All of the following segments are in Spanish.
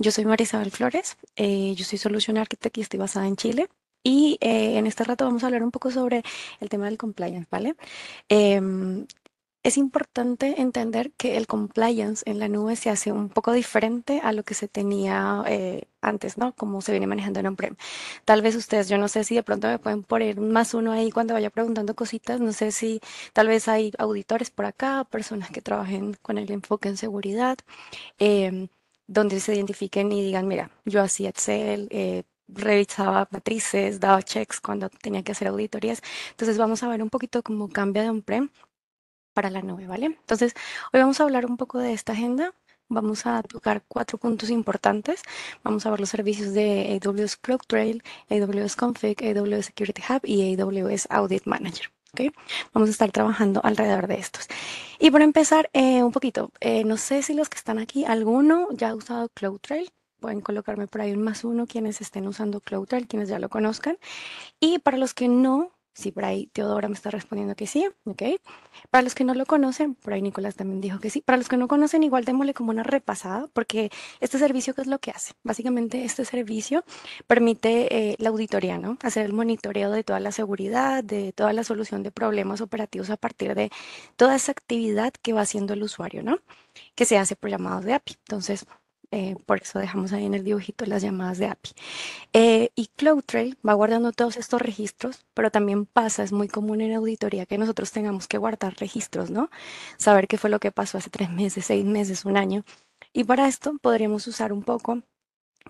Yo soy Marisabel Flores, eh, yo soy Solution Architect y estoy basada en Chile. Y eh, en este rato vamos a hablar un poco sobre el tema del compliance, ¿vale? Em, es importante entender que el compliance en la nube se hace un poco diferente a lo que se tenía eh, antes, ¿no? Como se viene manejando en on-prem. Tal vez ustedes, yo no sé si de pronto me pueden poner más uno ahí cuando vaya preguntando cositas, no sé si tal vez hay auditores por acá, personas que trabajen con el enfoque en seguridad. Eh, donde se identifiquen y digan, mira, yo hacía Excel, eh, revisaba matrices, daba checks cuando tenía que hacer auditorías. Entonces vamos a ver un poquito cómo cambia de on-prem para la nube, ¿vale? Entonces, hoy vamos a hablar un poco de esta agenda. Vamos a tocar cuatro puntos importantes. Vamos a ver los servicios de AWS Trail, AWS Config, AWS Security Hub y AWS Audit Manager. Vamos a estar trabajando alrededor de estos. Y por empezar, eh, un poquito, eh, no sé si los que están aquí, alguno ya ha usado CloudTrail, pueden colocarme por ahí un más uno quienes estén usando CloudTrail, quienes ya lo conozcan. Y para los que no, Sí, por ahí Teodora me está respondiendo que sí, ok. Para los que no lo conocen, por ahí Nicolás también dijo que sí. Para los que no conocen, igual démosle como una repasada, porque este servicio, ¿qué es lo que hace? Básicamente, este servicio permite eh, la auditoría, ¿no? Hacer el monitoreo de toda la seguridad, de toda la solución de problemas operativos a partir de toda esa actividad que va haciendo el usuario, ¿no? Que se hace por llamados de API. Entonces, eh, por eso dejamos ahí en el dibujito las llamadas de API. Eh, y CloudTrail va guardando todos estos registros, pero también pasa, es muy común en auditoría que nosotros tengamos que guardar registros, ¿no? Saber qué fue lo que pasó hace tres meses, seis meses, un año. Y para esto podríamos usar un poco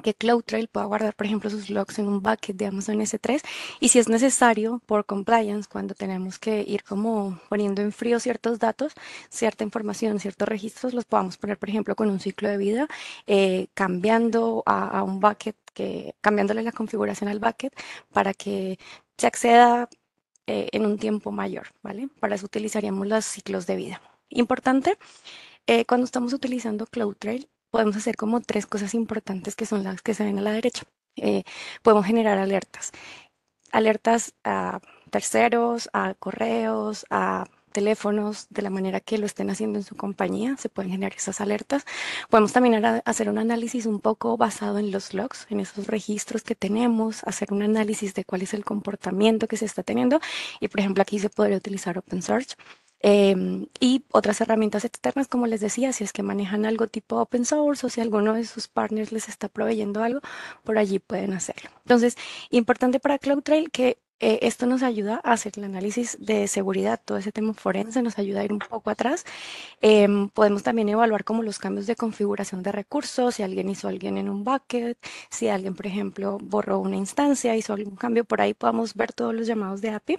que CloudTrail pueda guardar, por ejemplo, sus logs en un bucket de Amazon S3 y si es necesario por compliance, cuando tenemos que ir como poniendo en frío ciertos datos, cierta información, ciertos registros, los podamos poner, por ejemplo, con un ciclo de vida, eh, cambiando a, un bucket, que, cambiándole la configuración al bucket para que se acceda eh, en un tiempo mayor, ¿vale? Para eso utilizaríamos los ciclos de vida. Importante, eh, cuando estamos utilizando CloudTrail, podemos hacer como tres cosas importantes que son las que se ven a la derecha. Eh, podemos generar alertas. Alertas a terceros, a correos, a teléfonos, de la manera que lo estén haciendo en su compañía, se pueden generar esas alertas. Podemos también hacer un análisis un poco basado en los logs, en esos registros que tenemos, hacer un análisis de cuál es el comportamiento que se está teniendo y, por ejemplo, aquí se podría utilizar OpenSearch Em, y otras herramientas externas, como les decía, si es que manejan algo tipo open source o si alguno de sus partners les está proveyendo algo, por allí pueden hacerlo. Entonces, importante para CloudTrail que eh, esto nos ayuda a hacer el análisis de seguridad, todo ese tema forense nos ayuda a ir un poco atrás. Em, podemos también evaluar como los cambios de configuración de recursos, si alguien hizo alguien en un bucket, si alguien, por ejemplo, borró una instancia, hizo algún cambio, por ahí podemos ver todos los llamados de API.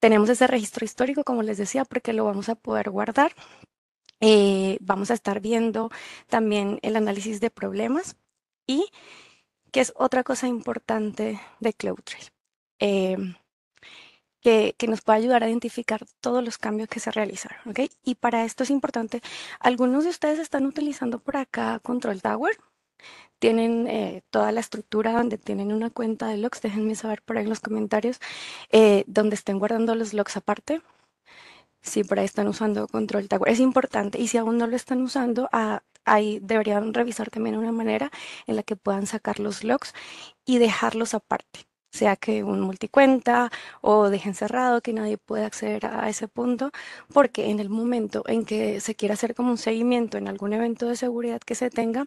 Tenemos ese registro histórico, como les decía, porque lo vamos a poder guardar. Eh, vamos a estar viendo también el análisis de problemas y que es otra cosa importante de CloudTrail, em, que, nos puede ayudar a identificar todos los cambios que se realizaron. Y para esto es importante, algunos de ustedes están utilizando por acá Control Tower, tienen eh, toda la estructura, donde tienen una cuenta de logs, déjenme saber por ahí en los comentarios, eh, donde estén guardando los logs aparte. Si por ahí están usando control tag, es importante. Y si aún no lo están usando, ah, ahí deberían revisar también una manera en la que puedan sacar los logs y dejarlos aparte sea que un multicuenta o dejen cerrado, que nadie pueda acceder a ese punto, porque en el momento en que se quiera hacer como un seguimiento en algún evento de seguridad que se tenga,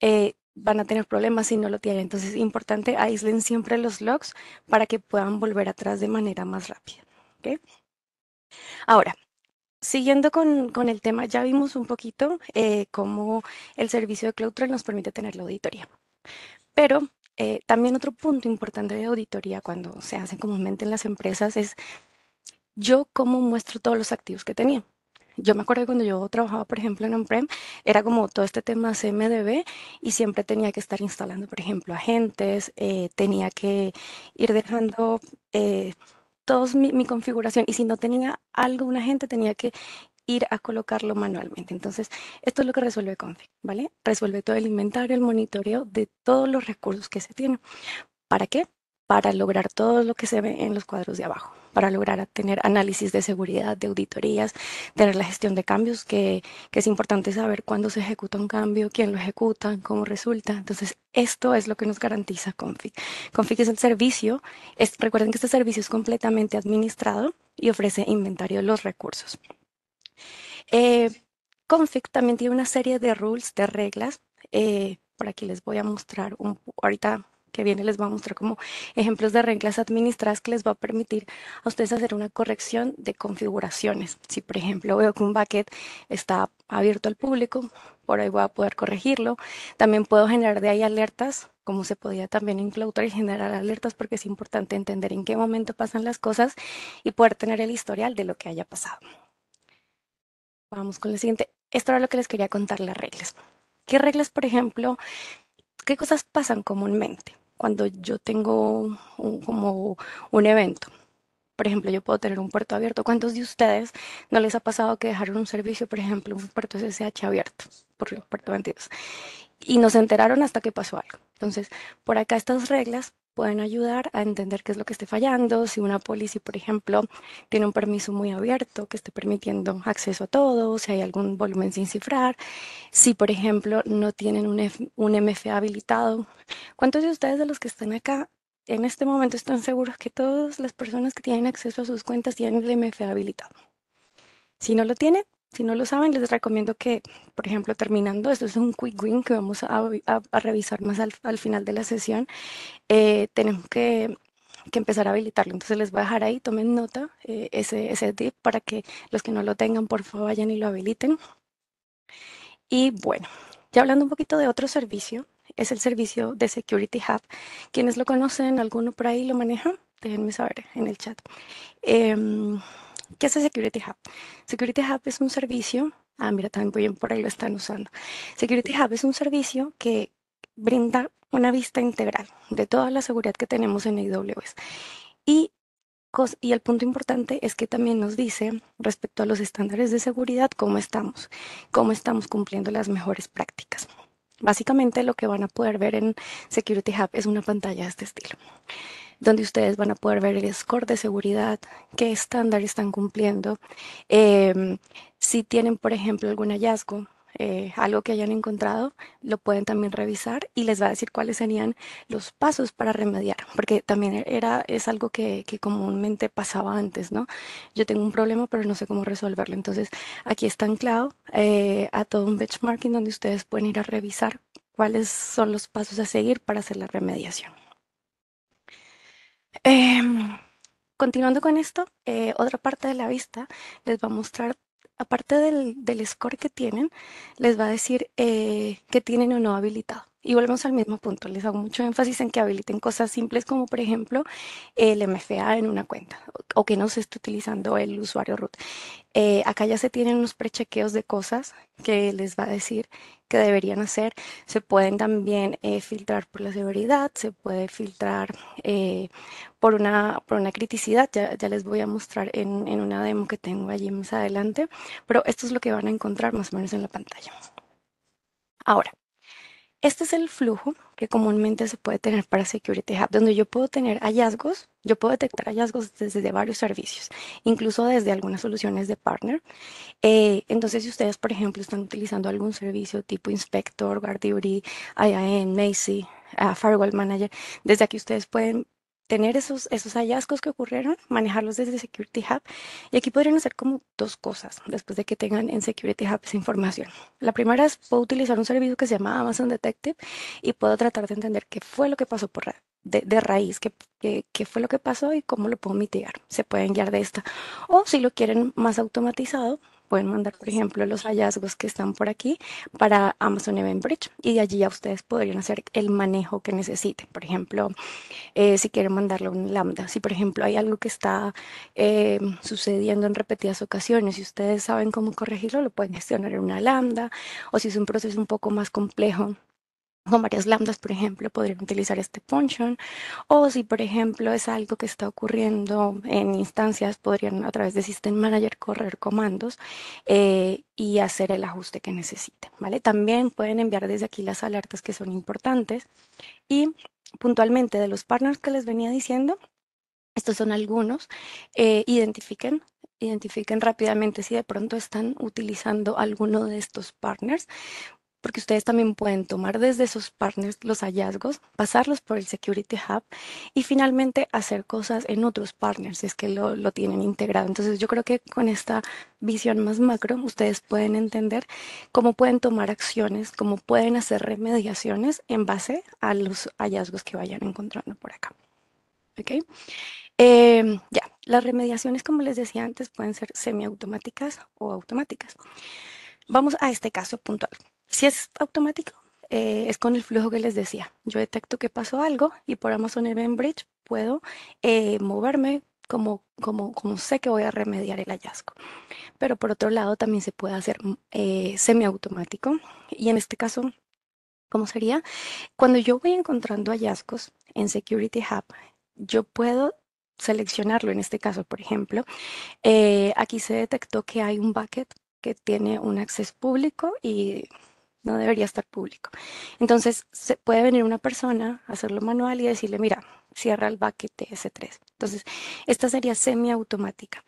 eh, van a tener problemas si no lo tienen. Entonces es importante aíslen siempre los logs para que puedan volver atrás de manera más rápida. Ahora, siguiendo con, el tema, ya vimos un poquito eh, cómo el servicio de CloudTrail nos permite tener la auditoría. Pero eh, también otro punto importante de auditoría cuando se hace comúnmente en las empresas es yo cómo muestro todos los activos que tenía. Yo me acuerdo cuando yo trabajaba, por ejemplo, en on-prem, era como todo este tema CMDB y siempre tenía que estar instalando, por ejemplo, agentes, eh, tenía que ir dejando eh, toda mi, configuración y si no tenía algo, un agente, tenía que ir a colocarlo manualmente. Entonces, esto es lo que resuelve Config, ¿vale? Resuelve todo el inventario, el monitoreo de todos los recursos que se tienen. ¿Para qué? para lograr todo lo que se ve en los cuadros de abajo, para lograr tener análisis de seguridad, de auditorías, tener la gestión de cambios, que, es importante saber cuándo se ejecuta un cambio, quién lo ejecuta, cómo resulta. Entonces, esto es lo que nos garantiza Config. Config es el servicio, recuerden que este servicio es completamente administrado y ofrece inventario de los recursos. Eh, Config también tiene una serie de rules, de reglas. Eh, por aquí les voy a mostrar un, ahorita que viene les va a mostrar como ejemplos de reglas administradas que les va a permitir a ustedes hacer una corrección de configuraciones. Si por ejemplo veo que un bucket está abierto al público, por ahí voy a poder corregirlo. También puedo generar de ahí alertas, como se podía también en Cloudflare y generar alertas porque es importante entender en qué momento pasan las cosas y poder tener el historial de lo que haya pasado. Vamos con la siguiente. Esto era lo que les quería contar las reglas. ¿Qué reglas, por ejemplo, qué cosas pasan comúnmente? cuando yo tengo como un evento. Por ejemplo, yo puedo tener un puerto abierto. ¿Cuántos de ustedes no les ha pasado que dejaron un servicio, por ejemplo, un puerto SSH abierto, por puerto 22? Y no se enteraron hasta que pasó algo. Entonces, por acá estas reglas pueden ayudar a entender qué es lo que esté fallando, si una policy, por ejemplo, tiene un permiso muy abierto que esté permitiendo acceso a todo, si hay algún volumen sin cifrar, si, por ejemplo, no tienen un, un MFA habilitado. ¿Cuántos de ustedes de los que están acá en este momento están seguros que todas las personas que tienen acceso a sus cuentas tienen el MFA habilitado? Si no lo tienen, si no lo saben, les recomiendo que, por ejemplo, terminando, esto es un quick win que vamos a, revisar más al, final de la sesión, eh, tenemos que, empezar a habilitarlo. Entonces les voy a dejar ahí, tomen nota eh, ese, ese tip para que los que no lo tengan, por favor, vayan y lo habiliten. Y bueno, ya hablando un poquito de otro servicio, es el servicio de Security Hub. Quienes lo conocen, alguno por ahí lo maneja, déjenme saber en el chat. Em, ¿Qué hace Security Hub? Security Hub es un servicio, ah, mira, también por ahí lo están usando. Security Hub es un servicio que brinda una vista integral de toda la seguridad que tenemos en AWS. Y, y el punto importante es que también nos dice respecto a los estándares de seguridad cómo estamos, cómo estamos cumpliendo las mejores prácticas. Básicamente lo que van a poder ver en Security Hub es una pantalla de este estilo donde ustedes van a poder ver el score de seguridad, qué estándar están cumpliendo, em, si tienen, por ejemplo, algún hallazgo. Eh, algo que hayan encontrado, lo pueden también revisar y les va a decir cuáles serían los pasos para remediar, porque también era, es algo que, comúnmente pasaba antes, ¿no? Yo tengo un problema, pero no sé cómo resolverlo. Entonces, aquí está anclado eh, a todo un benchmarking donde ustedes pueden ir a revisar cuáles son los pasos a seguir para hacer la remediación. Em, continuando con esto, eh, otra parte de la vista les va a mostrar, aparte del, score que tienen, les va a decir eh, que tienen o no habilitado. Y volvemos al mismo punto, les hago mucho énfasis en que habiliten cosas simples como por ejemplo el MFA en una cuenta o que no se esté utilizando el usuario root. Eh, acá ya se tienen unos prechequeos de cosas que les va a decir que deberían hacer. Se pueden también eh, filtrar por la severidad, se puede filtrar eh, por, una, por una criticidad. Ya, les voy a mostrar en, en una demo que tengo allí más adelante, pero esto es lo que van a encontrar más o menos en la pantalla. Ahora, este es el flujo que comúnmente se puede tener para Security Hub, donde yo puedo tener hallazgos, yo puedo detectar hallazgos desde varios servicios, incluso desde algunas soluciones de partner. Eh, entonces, si ustedes, por ejemplo, están utilizando algún servicio tipo Inspector, Guard ian, Macy, ah, Firewall Manager, desde aquí ustedes pueden tener esos, esos hallazgos que ocurrieron, manejarlos desde Security Hub. Y aquí podrían hacer como dos cosas después de que tengan en Security Hub esa información. La primera es, puedo utilizar un servicio que se llama Amazon Detective y puedo tratar de entender qué fue lo que pasó por de, raíz, qué, qué, qué, fue lo que pasó y cómo lo puedo mitigar. Se pueden guiar de esta. O si lo quieren más automatizado, pueden mandar, por ejemplo, los hallazgos que están por aquí para Amazon Event Bridge y de allí ya ustedes podrían hacer el manejo que necesiten. Por ejemplo, eh, si quieren mandarlo un lambda, si por ejemplo hay algo que está eh, sucediendo en repetidas ocasiones y ustedes saben cómo corregirlo, lo pueden gestionar en una lambda o si es un proceso un poco más complejo con varias lambdas, por ejemplo, podrían utilizar este function. O si, por ejemplo, es algo que está ocurriendo en instancias, podrían a través de System Manager correr comandos eh, y hacer el ajuste que necesiten. ¿vale? También pueden enviar desde aquí las alertas que son importantes. Y puntualmente de los partners que les venía diciendo, estos son algunos, eh, identifiquen identifiquen rápidamente si de pronto están utilizando alguno de estos partners porque ustedes también pueden tomar desde sus partners los hallazgos, pasarlos por el Security Hub y finalmente hacer cosas en otros partners si es que lo, tienen integrado. Entonces yo creo que con esta visión más macro ustedes pueden entender cómo pueden tomar acciones, cómo pueden hacer remediaciones en base a los hallazgos que vayan encontrando por acá. ¿Okay? Em, ya, las remediaciones, como les decía antes, pueden ser semiautomáticas o automáticas. Vamos a este caso puntual. Si es automático, eh, es con el flujo que les decía. Yo detecto que pasó algo y por Amazon Event Bridge puedo eh, moverme como, como, como, sé que voy a remediar el hallazgo. Pero por otro lado, también se puede hacer eh, semiautomático. Y en este caso, ¿cómo sería? Cuando yo voy encontrando hallazgos en Security Hub, yo puedo seleccionarlo en este caso, por ejemplo. aquí se detectó que hay un bucket que tiene un acceso público y no debería estar público. Entonces, se puede venir una persona, hacerlo manual y decirle, mira, cierra el bucket S3. Entonces, esta sería semiautomática.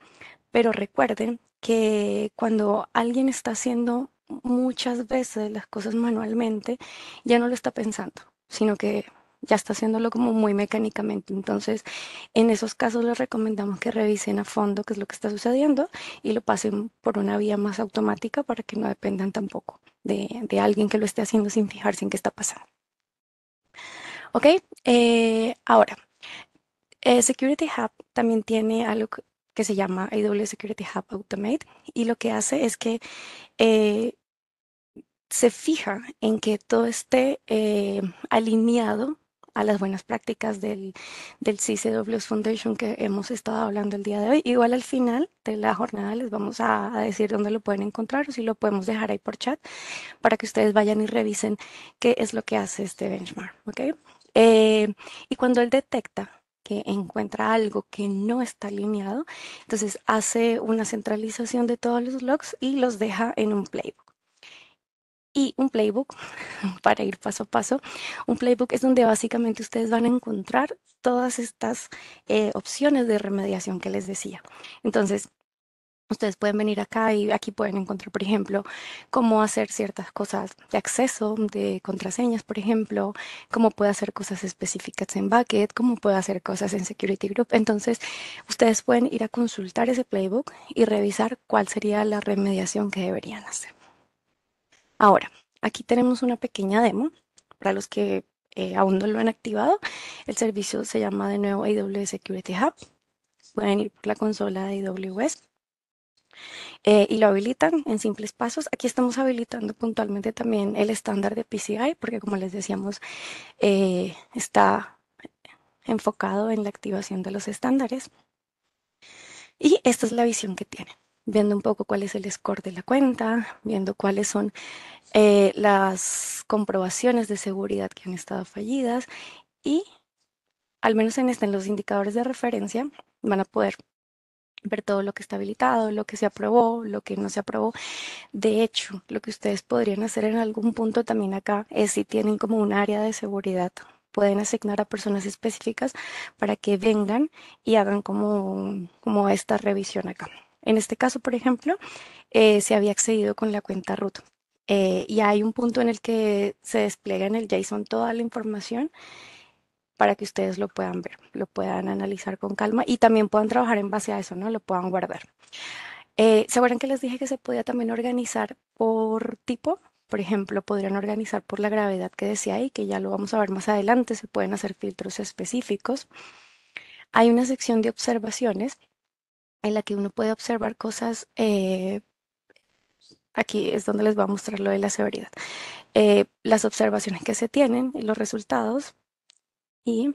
Pero recuerden que cuando alguien está haciendo muchas veces las cosas manualmente, ya no lo está pensando, sino que ya está haciéndolo como muy mecánicamente. Entonces, en esos casos les recomendamos que revisen a fondo qué es lo que está sucediendo y lo pasen por una vía más automática para que no dependan tampoco de, alguien que lo esté haciendo sin fijarse en qué está pasando. Ok, eh, ahora, eh, Security Hub también tiene algo que se llama AWS Security Hub Automate y lo que hace es que eh, se fija en que todo esté alineado a las buenas prácticas del, del CCWS Foundation que hemos estado hablando el día de hoy. Igual al final de la jornada les vamos a, decir dónde lo pueden encontrar o si lo podemos dejar ahí por chat para que ustedes vayan y revisen qué es lo que hace este benchmark. Eh, y cuando él detecta que encuentra algo que no está alineado, entonces hace una centralización de todos los logs y los deja en un playbook. Y un playbook para ir paso a paso. Un playbook es donde básicamente ustedes van a encontrar todas estas eh, opciones de remediación que les decía. Entonces, Ustedes pueden venir acá y aquí pueden encontrar, por ejemplo, cómo hacer ciertas cosas de acceso, de contraseñas, por ejemplo, cómo puede hacer cosas específicas en Bucket, cómo puede hacer cosas en Security Group. Entonces, ustedes pueden ir a consultar ese playbook y revisar cuál sería la remediación que deberían hacer. Ahora, Aquí tenemos una pequeña demo para los que eh, aún no lo han activado. El servicio se llama de nuevo AWS Security Hub. Pueden ir por la consola de AWS eh, y lo habilitan en simples pasos. Aquí estamos habilitando puntualmente también el estándar de PCI, porque como les decíamos, eh, está enfocado en la activación de los estándares. Y esta es la visión que tienen viendo un poco cuál es el score de la cuenta, viendo cuáles son eh, las comprobaciones de seguridad que han estado fallidas y al menos este, en los indicadores de referencia, van a poder ver todo lo que está habilitado, lo que se aprobó, lo que no se aprobó. De hecho, lo que ustedes podrían hacer en algún punto también acá es si tienen como un área de seguridad, pueden asignar a personas específicas para que vengan y hagan como, como esta revisión acá. En este caso, por ejemplo, eh, se había accedido con la cuenta root. Eh, y hay un punto en el que se despliega en el JSON toda la información para que ustedes lo puedan ver, lo puedan analizar con calma y también puedan trabajar en base a eso, ¿no? Lo puedan guardar. Eh, ¿Se acuerdan que les dije que se podía también organizar por tipo? Por ejemplo, podrían organizar por la gravedad que decía ahí, que ya lo vamos a ver más adelante, se pueden hacer filtros específicos. Hay una sección de observaciones en la que uno puede observar cosas. Eh, aquí es donde les va a mostrar lo de la severidad. Eh, las observaciones que se tienen los resultados. Y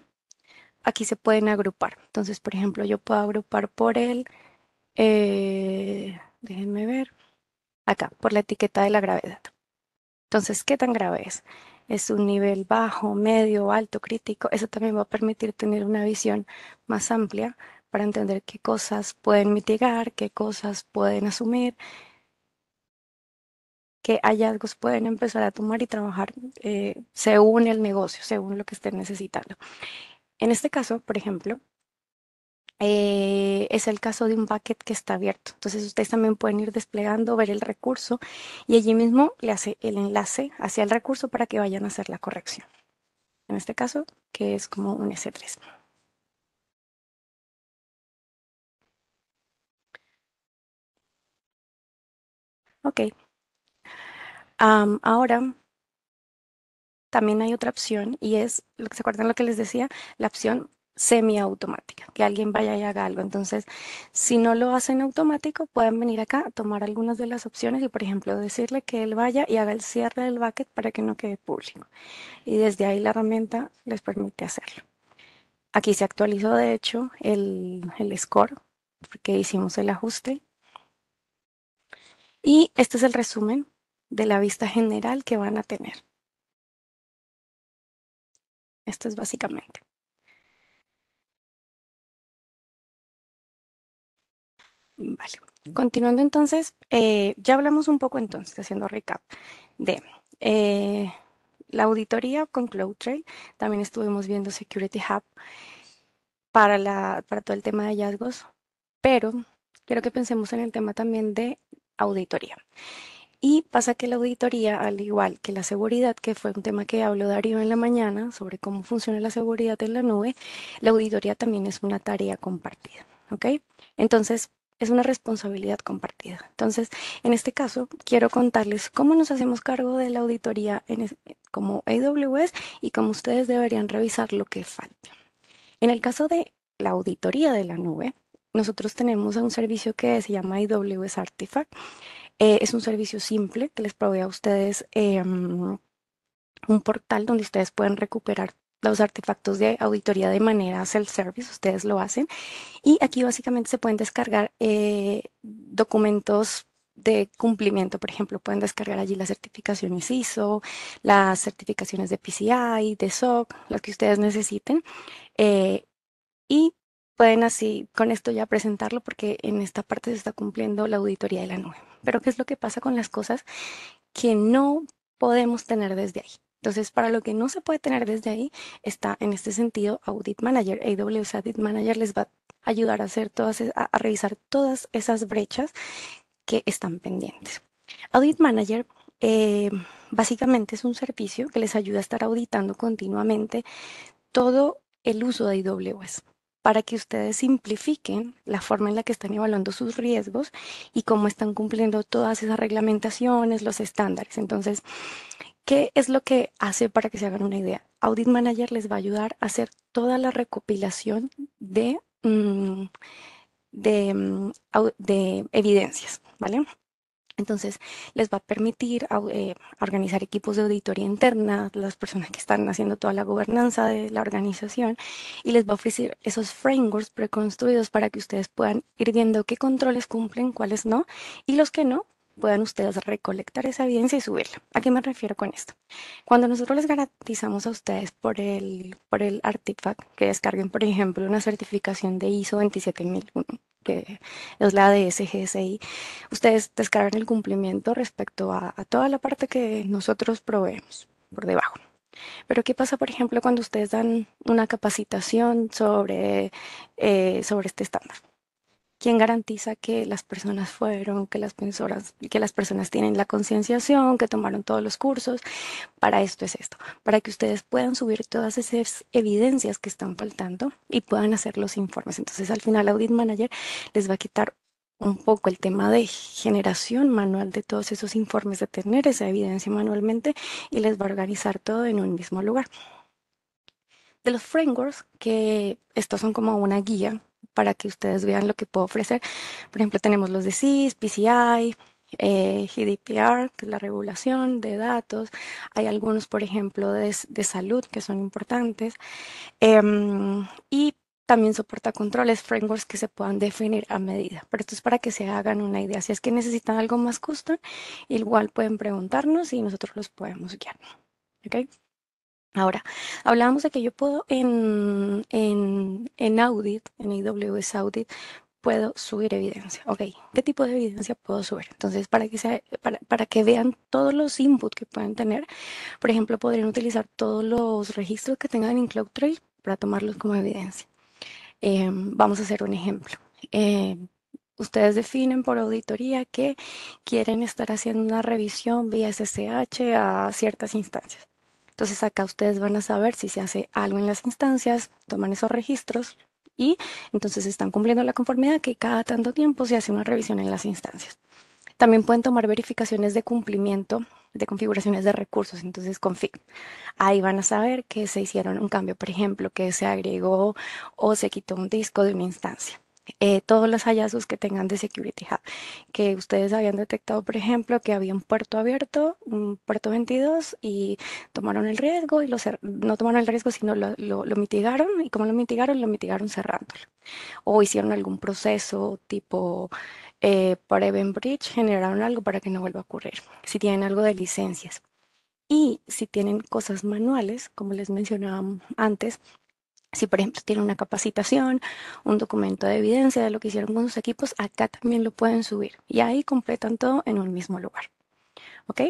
aquí se pueden agrupar. Entonces, por ejemplo, yo puedo agrupar por el, eh, déjenme ver, acá, por la etiqueta de la gravedad. Entonces, ¿qué tan grave es? ¿Es un nivel bajo, medio, alto, crítico? Eso también va a permitir tener una visión más amplia para entender qué cosas pueden mitigar, qué cosas pueden asumir, qué hallazgos pueden empezar a tomar y trabajar eh, según el negocio, según lo que estén necesitando. En este caso, por ejemplo, eh, es el caso de un bucket que está abierto. Entonces ustedes también pueden ir desplegando, ver el recurso y allí mismo le hace el enlace hacia el recurso para que vayan a hacer la corrección. En este caso, que es como un S3. Ok. ahora, también hay otra opción y es, ¿se acuerdan lo que les decía? La opción semiautomática, que alguien vaya y haga algo. Entonces, si no lo hacen automático, pueden venir acá, tomar algunas de las opciones y, por ejemplo, decirle que él vaya y haga el cierre del bucket para que no quede público. Y desde ahí la herramienta les permite hacerlo. Aquí se actualizó, de hecho, el, el score, porque hicimos el ajuste y este es el resumen de la vista general que van a tener. Esto es básicamente. Vale. Continuando entonces, eh, ya hablamos un poco entonces, haciendo recap, de eh, la auditoría con CloudTrail. También estuvimos viendo Security Hub para, la, para todo el tema de hallazgos, pero quiero que pensemos en el tema también de auditoría. Y pasa que la auditoría, al igual que la seguridad, que fue un tema que habló Darío en la mañana sobre cómo funciona la seguridad en la nube, la auditoría también es una tarea compartida. Entonces, es una responsabilidad compartida. Entonces, en este caso, quiero contarles cómo nos hacemos cargo de la auditoría en como AWS y cómo ustedes deberían revisar lo que falta. En el caso de la auditoría de la nube, nosotros tenemos un servicio que se llama AWS Artifact. Eh, es un servicio simple que les provee a ustedes em, un portal donde ustedes pueden recuperar los artefactos de auditoría de manera self-service, ustedes lo hacen. Y aquí básicamente se pueden descargar eh, documentos de cumplimiento, por ejemplo, pueden descargar allí las certificaciones ISO, las certificaciones de PCI, de SOC, las que ustedes necesiten. Eh, y pueden así con esto ya presentarlo porque en esta parte se está cumpliendo la auditoría de la nube. Pero ¿qué es lo que pasa con las cosas que no podemos tener desde ahí? Entonces, para lo que no se puede tener desde ahí, está en este sentido Audit Manager. AWS Audit Manager les va a ayudar a, hacer todas, e-, a, revisar todas esas brechas que están pendientes. Audit Manager eh, básicamente es un servicio que les ayuda a estar auditando continuamente todo el uso de AWS para que ustedes simplifiquen la forma en la que están evaluando sus riesgos y cómo están cumpliendo todas esas reglamentaciones, los estándares. Entonces, ¿qué es lo que hace para que se hagan una idea? Audit Manager les va a ayudar a hacer toda la recopilación de, mm, mm, de, evidencias, ¿vale? Entonces, les va a permitir eh, organizar equipos de auditoría interna, las personas que están haciendo toda la gobernanza de la organización, y les va a ofrecer esos frameworks preconstruidos para que ustedes puedan ir viendo qué controles cumplen, cuáles no, y los que no, puedan ustedes recolectar esa evidencia y subirla. ¿A qué me refiero con esto? Cuando nosotros les garantizamos a ustedes por el, por el artifact que descarguen, por ejemplo, una certificación de ISO 27001, que es la de SGSI, ustedes descargan el cumplimiento respecto a, toda la parte que nosotros proveemos por debajo. Pero ¿qué pasa, por ejemplo, cuando ustedes dan una capacitación sobre, eh, sobre este estándar? ¿Quién garantiza que las personas fueron, que las, que las personas tienen la concienciación, que tomaron todos los cursos? Para esto es esto, para que ustedes puedan subir todas esas evidencias que están faltando y puedan hacer los informes. Entonces, al final, Audit Manager les va a quitar un poco el tema de generación manual de todos esos informes, de tener esa evidencia manualmente y les va a organizar todo en un mismo lugar. De los frameworks, que estos son como una guía para que ustedes vean lo que puedo ofrecer. Por ejemplo, tenemos los de CIS, PCI, eh, GDPR, que es la regulación de datos. Hay algunos, por ejemplo, de, salud que son importantes. Em, y también soporta controles, frameworks que se puedan definir a medida. Pero esto es para que se hagan una idea. Si es que necesitan algo más custom, igual pueden preguntarnos y nosotros los podemos guiar. ¿Okay? Ahora, hablábamos de que yo puedo en, Audit, en AWS Audit, puedo subir evidencia. Ok, ¿qué tipo de evidencia puedo subir? Entonces, para que, sea, para, que vean todos los inputs que pueden tener, por ejemplo, podrían utilizar todos los registros que tengan en CloudTrail para tomarlos como evidencia. Em, vamos a hacer un ejemplo. Em, ustedes definen por auditoría que quieren estar haciendo una revisión vía SSH a ciertas instancias. Entonces acá ustedes van a saber si se hace algo en las instancias, toman esos registros y entonces están cumpliendo la conformidad que cada tanto tiempo se hace una revisión en las instancias. También pueden tomar verificaciones de cumplimiento de configuraciones de recursos, entonces config. Ahí van a saber que se hicieron un cambio, por ejemplo, que se agregó o se quitó un disco de una instancia. Eh, todos los hallazgos que tengan de Security Hub, que ustedes habían detectado, por ejemplo, que había un puerto abierto, un puerto 22, y tomaron el riesgo, y no tomaron el riesgo, sino lo, mitigaron, y como lo mitigaron, lo mitigaron cerrándolo, o hicieron algún proceso tipo eh, EventBridge, Bridge, generaron algo para que no vuelva a ocurrir, si tienen algo de licencias. Y si tienen cosas manuales, como les mencionaba antes, si, por ejemplo, tienen una capacitación, un documento de evidencia de lo que hicieron con sus equipos, acá también lo pueden subir y ahí completan todo en un mismo lugar. ¿Ok?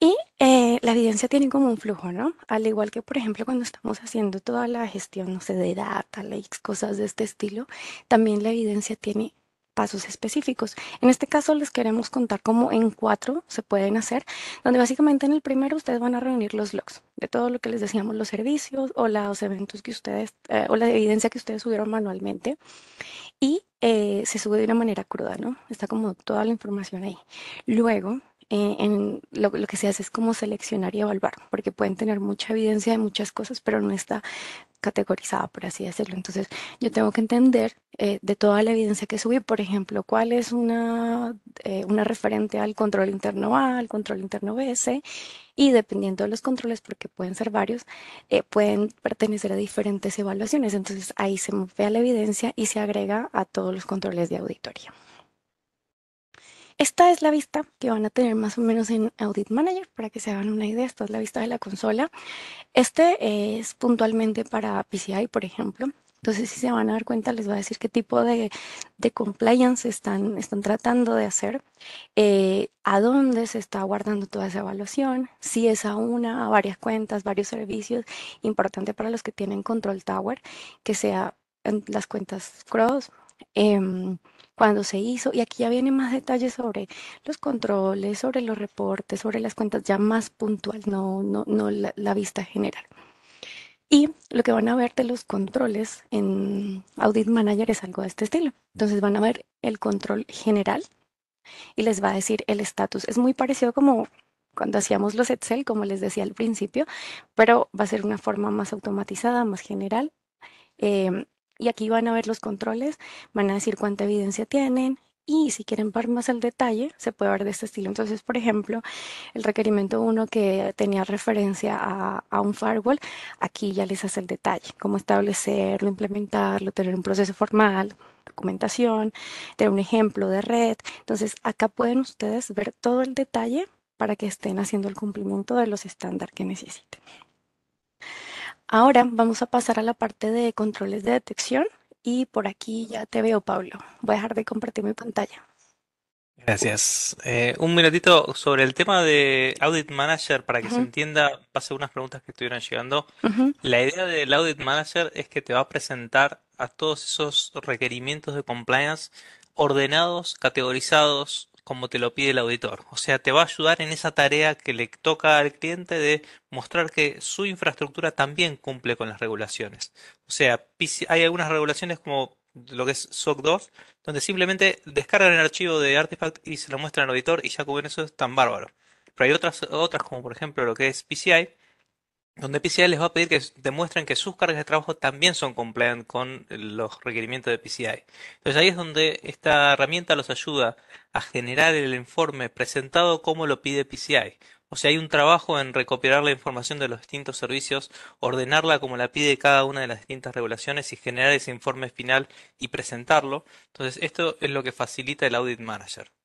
Y eh, la evidencia tiene como un flujo, ¿no? Al igual que, por ejemplo, cuando estamos haciendo toda la gestión, no sé, de data, lakes, cosas de este estilo, también la evidencia tiene pasos específicos. En este caso les queremos contar cómo en cuatro se pueden hacer, donde básicamente en el primero ustedes van a reunir los logs de todo lo que les decíamos, los servicios o los eventos que ustedes, eh, o la evidencia que ustedes subieron manualmente y eh, se sube de una manera cruda, ¿no? Está como toda la información ahí. Luego eh, lo, que se hace es como seleccionar y evaluar, porque pueden tener mucha evidencia de muchas cosas, pero no está categorizada, por así decirlo. Entonces, yo tengo que entender eh, de toda la evidencia que subí, por ejemplo, cuál es una, eh, una referente al control interno A, al control interno B, C y dependiendo de los controles, porque pueden ser varios, pueden pertenecer a diferentes evaluaciones. Entonces, ahí se vea la evidencia y se agrega a todos los controles de auditoría. Esta es la vista que van a tener más o menos en Audit Manager para que se hagan una idea. Esta es la vista de la consola. Este eh, es puntualmente para PCI, por ejemplo. Entonces, si se van a dar cuenta, les va a decir qué tipo de, compliance están, tratando de hacer, eh, a dónde se está guardando toda esa evaluación, si es a una, a varias cuentas, varios servicios. Importante para los que tienen Control Tower, que sea en las cuentas cross. Em, cuando se hizo. Y aquí ya viene más detalles sobre los controles, sobre los reportes, sobre las cuentas ya más puntual, no, no, no la, vista general. Y lo que van a ver de los controles en Audit Manager es algo de este estilo. Entonces van a ver el control general y les va a decir el estatus. Es muy parecido como cuando hacíamos los Excel, como les decía al principio, pero va a ser una forma más automatizada, más general. Em, y aquí van a ver los controles, van a decir cuánta evidencia tienen, y si quieren ver más el detalle, se puede ver de este estilo. Entonces, por ejemplo, el requerimiento 1 que tenía referencia a, a, un firewall, aquí ya les hace el detalle, cómo establecerlo, implementarlo, tener un proceso formal, documentación, tener un ejemplo de red. Entonces, acá pueden ustedes ver todo el detalle para que estén haciendo el cumplimiento de los estándares que necesiten. Ahora vamos a pasar a la parte de controles de detección y por aquí ya te veo, Pablo. Voy a dejar de compartir mi pantalla. Gracias. Eh, un minutito sobre el tema de Audit Manager, para que se entienda, pasé unas preguntas que estuvieron llegando. La idea del Audit Manager es que te va a presentar a todos esos requerimientos de compliance ordenados, categorizados, como te lo pide el auditor. O sea, te va a ayudar en esa tarea que le toca al cliente de mostrar que su infraestructura también cumple con las regulaciones. O sea, hay algunas regulaciones como lo que es SOC 2, donde simplemente descargan el archivo de Artifact y se lo muestran al auditor y ya cubren eso es tan bárbaro. Pero hay otras, otras como por ejemplo lo que es PCI, donde PCI les va a pedir que demuestren que sus cargas de trabajo también son compliant con los requerimientos de PCI. Entonces ahí es donde esta herramienta los ayuda a generar el informe presentado como lo pide PCI. O sea, hay un trabajo en recopilar la información de los distintos servicios, ordenarla como la pide cada una de las distintas regulaciones y generar ese informe final y presentarlo. Entonces, esto es lo que facilita el Audit Manager.